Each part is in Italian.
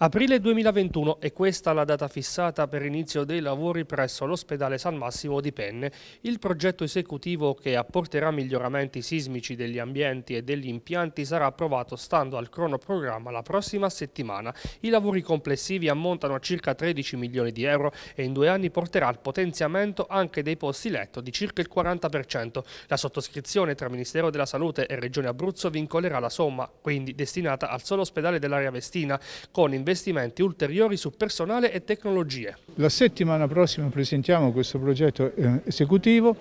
Aprile 2021 è questa la data fissata per inizio dei lavori presso l'ospedale San Massimo di Penne. Il progetto esecutivo che apporterà miglioramenti sismici degli ambienti e degli impianti sarà approvato stando al cronoprogramma la prossima settimana. I lavori complessivi ammontano a circa 13 milioni di euro e in due anni porterà al potenziamento anche dei posti letto di circa il 40%. La sottoscrizione tra Ministero della Salute e Regione Abruzzo vincolerà la somma, quindi destinata al solo ospedale dell'area Vestina, con investimenti investimenti ulteriori su personale e tecnologie. La settimana prossima presentiamo questo progetto eh, esecutivo,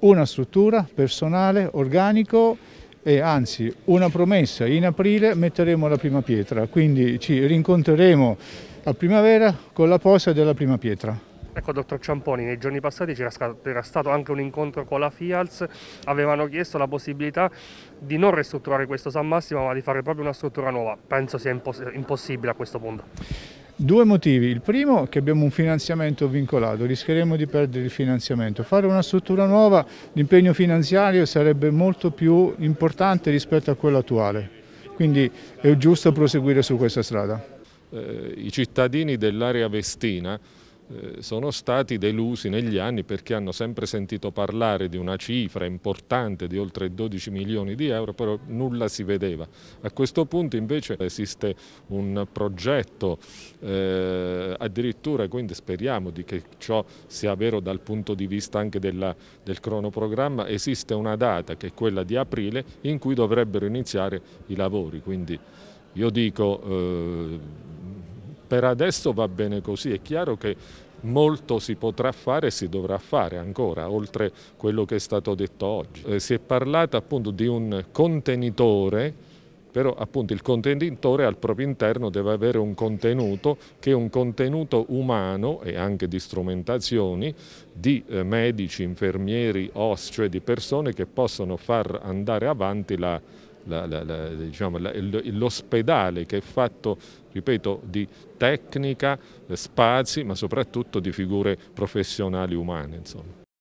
una struttura, personale, organico e anzi una promessa, in aprile metteremo la prima pietra, quindi ci rincontreremo a primavera con la posa della prima pietra. Ecco, dottor Ciamponi, nei giorni passati c'era stato anche un incontro con la FIALS, avevano chiesto la possibilità di non ristrutturare questo San Massimo, ma di fare proprio una struttura nuova. Penso sia imposs impossibile a questo punto. Due motivi. Il primo è che abbiamo un finanziamento vincolato, rischieremo di perdere il finanziamento. Fare una struttura nuova, l'impegno finanziario sarebbe molto più importante rispetto a quello attuale. Quindi è giusto proseguire su questa strada. Eh, I cittadini dell'area vestina eh, sono stati delusi negli anni perché hanno sempre sentito parlare di una cifra importante di oltre 12 milioni di euro, però nulla si vedeva. A questo punto invece esiste un progetto, eh, addirittura quindi speriamo che ciò sia vero dal punto di vista anche della, del cronoprogramma, esiste una data che è quella di aprile in cui dovrebbero iniziare i lavori. Quindi io dico... Eh, per adesso va bene così, è chiaro che molto si potrà fare e si dovrà fare ancora, oltre quello che è stato detto oggi. Eh, si è parlato appunto di un contenitore però appunto il contenitore al proprio interno deve avere un contenuto che è un contenuto umano e anche di strumentazioni di eh, medici, infermieri, OS, cioè di persone che possono far andare avanti la, la, diciamo, l'ospedale che è fatto, ripeto, di tecnica, spazi, ma soprattutto di figure professionali umane. Insomma.